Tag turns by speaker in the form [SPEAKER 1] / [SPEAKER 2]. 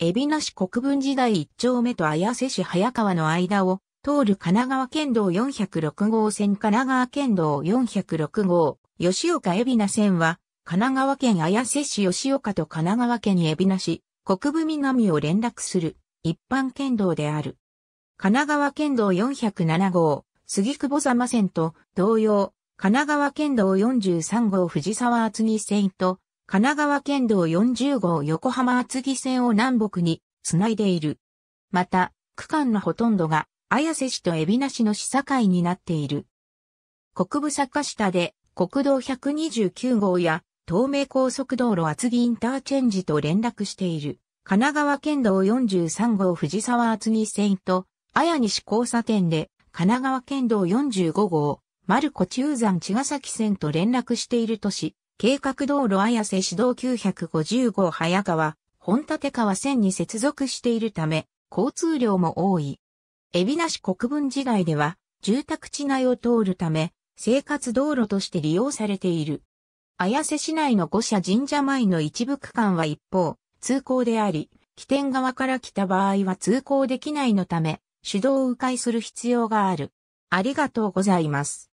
[SPEAKER 1] 海老名市国分時代一丁目と綾瀬市早川の間を通る神奈川県道406号線神奈川県道406号、吉岡海老名線は、神奈川県綾瀬市吉岡と神奈川県海老名市、国分南を連絡する一般県道である。神奈川県道407号、杉久保様線と同様、神奈川県道43号藤沢厚木線と神奈川県道40号横浜厚木線を南北につないでいる。また、区間のほとんどが綾瀬市と海老名市の市境になっている。国部坂下で国道129号や東名高速道路厚木インターチェンジと連絡している。神奈川県道43号藤沢厚木線と綾西交差点で神奈川県道45号丸子中山茅ヶ崎線と連絡している都市計画道路綾瀬市道950号早川、本立川線に接続しているため、交通量も多い。海老名市国分寺街では、住宅地内を通るため、生活道路として利用されている。綾瀬市内の五社神社前の一部区間は一方、通行であり、起点側から来た場合は通行できないのため、手動迂回する必要がある。ありがとうございます。